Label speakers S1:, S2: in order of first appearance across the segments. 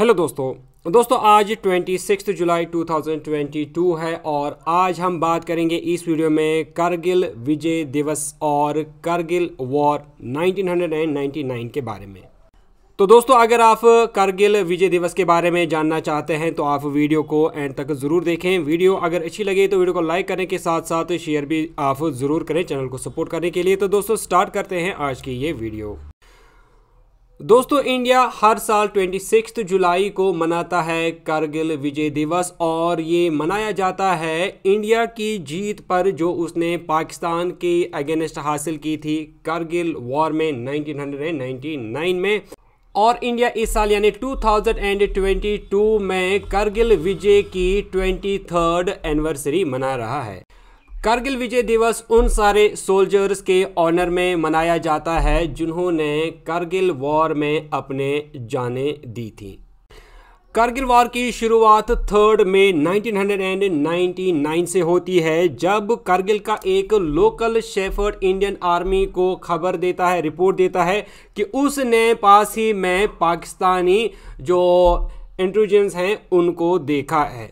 S1: hello दोस्तों दोस्तों आज ट्वेंटी सिक्स जुलाई 2022 है और आज हम बात करेंगे इस वीडियो में करगिल विजय दिवस और करगिल वॉर 1999 के बारे में तो दोस्तों अगर आप करगिल विजय दिवस के बारे में जानना चाहते हैं तो आप वीडियो को एंड तक ज़रूर देखें वीडियो अगर अच्छी लगे तो वीडियो को लाइक करने के साथ साथ शेयर भी आप ज़रूर करें चैनल को सपोर्ट करने के लिए तो दोस्तों स्टार्ट करते हैं आज की ये वीडियो दोस्तों इंडिया हर साल 26 जुलाई को मनाता है करगिल विजय दिवस और ये मनाया जाता है इंडिया की जीत पर जो उसने पाकिस्तान के अगेंस्ट हासिल की थी करगिल वॉर में 1999 में और इंडिया इस साल यानी 2022 में करगिल विजय की ट्वेंटी थर्ड एनिवर्सरी मना रहा है करगिल विजय दिवस उन सारे सोल्जर्स के ऑनर में मनाया जाता है जिन्होंने करगिल वॉर में अपने जाने दी थी करगिल वॉर की शुरुआत थर्ड मई 1999 से होती है जब करगिल का एक लोकल शेफर्ड इंडियन आर्मी को खबर देता है रिपोर्ट देता है कि उसने पास ही में पाकिस्तानी जो इंटेलिजेंस हैं उनको देखा है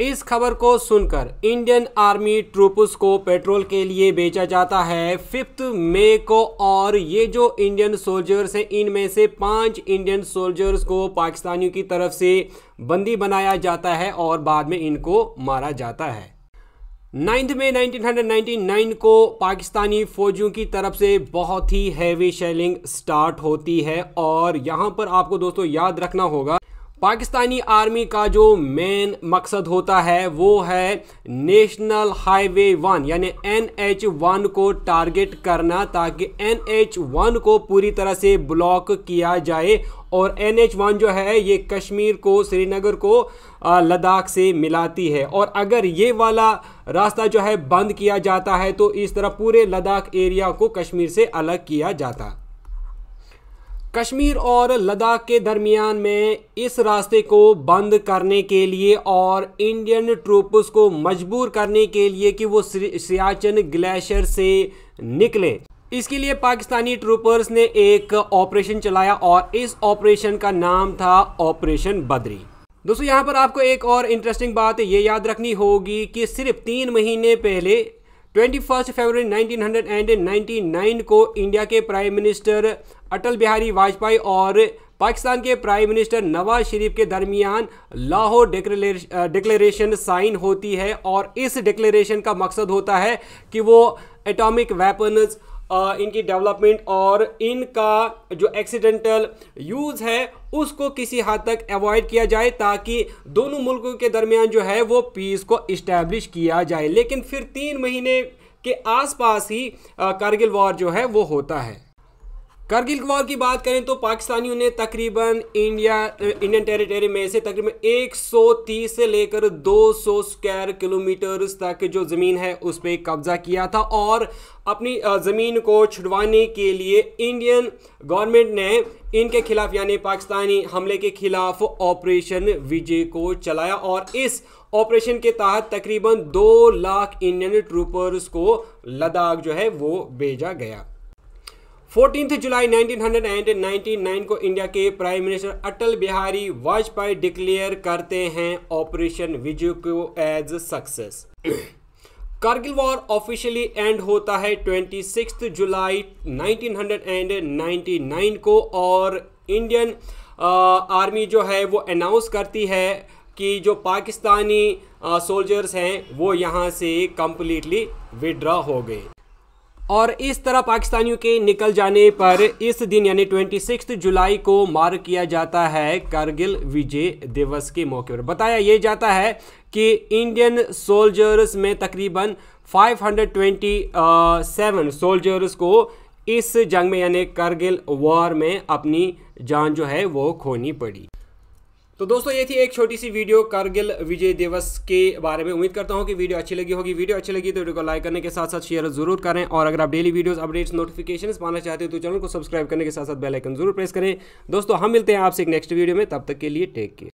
S1: इस खबर को सुनकर इंडियन आर्मी ट्रूप्स को पेट्रोल के लिए बेचा जाता है फिफ्थ मे को और ये जो इंडियन सोल्जर्स हैं इनमें से पांच इंडियन सोल्जर्स को पाकिस्तानियों की तरफ से बंदी बनाया जाता है और बाद में इनको मारा जाता है नाइन्थ मई 1999 को पाकिस्तानी फौजियों की तरफ से बहुत ही हैवी शेलिंग स्टार्ट होती है और यहाँ पर आपको दोस्तों याद रखना होगा पाकिस्तानी आर्मी का जो मेन मकसद होता है वो है नेशनल हाईवे वन यानी एन एच वन को टारगेट करना ताकि एन एच वन को पूरी तरह से ब्लॉक किया जाए और एन एच वन जो है ये कश्मीर को श्रीनगर को लद्दाख से मिलाती है और अगर ये वाला रास्ता जो है बंद किया जाता है तो इस तरह पूरे लद्दाख एरिया को कश्मीर से अलग किया जाता है कश्मीर और लद्दाख के दरमियान में इस रास्ते को बंद करने के लिए और इंडियन ट्रूप्स को मजबूर करने के लिए कि वो सियाचन ग्लेशियर से निकलें इसके लिए पाकिस्तानी ट्रूपर्स ने एक ऑपरेशन चलाया और इस ऑपरेशन का नाम था ऑपरेशन बद्री दोस्तों यहाँ पर आपको एक और इंटरेस्टिंग बात ये याद रखनी होगी कि सिर्फ तीन महीने पहले ट्वेंटी फर्स्ट फरवरी नाइनटीन को इंडिया के प्राइम मिनिस्टर अटल बिहारी वाजपेयी और पाकिस्तान के प्राइम मिनिस्टर नवाज शरीफ के दरमियान लाहौर डिक्लेरेशन साइन होती है और इस डिक्लेरेशन का मकसद होता है कि वो एटॉमिक वेपन्स इनकी डेवलपमेंट और इनका जो एक्सीडेंटल यूज़ है उसको किसी हद तक अवॉइड किया जाए ताकि दोनों मुल्कों के दरमियान जो है वो पीस को इस्टेब्लिश किया जाए लेकिन फिर तीन महीने के आसपास ही कारगिल वॉर जो है वो होता है करगिल वॉर की बात करें तो पाकिस्तानियों ने तकरीबन इंडिया इंडियन टेरिटरी में से तकरीबन 130 से लेकर 200 स्क्वायर किलोमीटर तक जो ज़मीन है उस पर कब्ज़ा किया था और अपनी ज़मीन को छुड़वाने के लिए इंडियन गवर्नमेंट ने इनके खिलाफ यानी पाकिस्तानी हमले के खिलाफ ऑपरेशन विजय को चलाया और इस ऑपरेशन के तहत तकरीबन दो लाख इंडियन ट्रूपर्स को लद्दाख जो है वो भेजा गया फोर्टीन जुलाई 1999 को इंडिया के prime minister Atal Bihari Vajpayee declare करते हैं ऑपरेशन विजय को as success Kargil war officially end होता है 26 जुलाई 1999 को और इंडियन आर्मी जो है वो अनाउंस करती है कि जो पाकिस्तानी सोल्जर्स हैं वो यहाँ से कम्प्लीटली विड्रा हो गए और इस तरह पाकिस्तानियों के निकल जाने पर इस दिन यानी ट्वेंटी जुलाई को मार किया जाता है कारगिल विजय दिवस के मौके पर बताया ये जाता है कि इंडियन सोल्जर्स में तकरीबन 527 सोल्जर्स को इस जंग में यानी कारगिल वॉर में अपनी जान जो है वो खोनी पड़ी तो दोस्तों ये थी एक छोटी सी वीडियो कारगिल विजय दिवस के बारे में उम्मीद करता हूँ कि वीडियो अच्छी लगी होगी वीडियो अच्छी लगी तो वीडियो को लाइक करने के साथ साथ शेयर जरूर करें और अगर आप डेली वीडियोस अपडेट्स नोटिफिकेशन पाना चाहते हो तो चैनल को सब्सक्राइब करने के साथ साथ बेलाइकन जरूर प्रेस करें दोस्तों हम मिलते हैं आपसे एक नेक्स्ट वीडियो में तब तक के लिए टेक केयर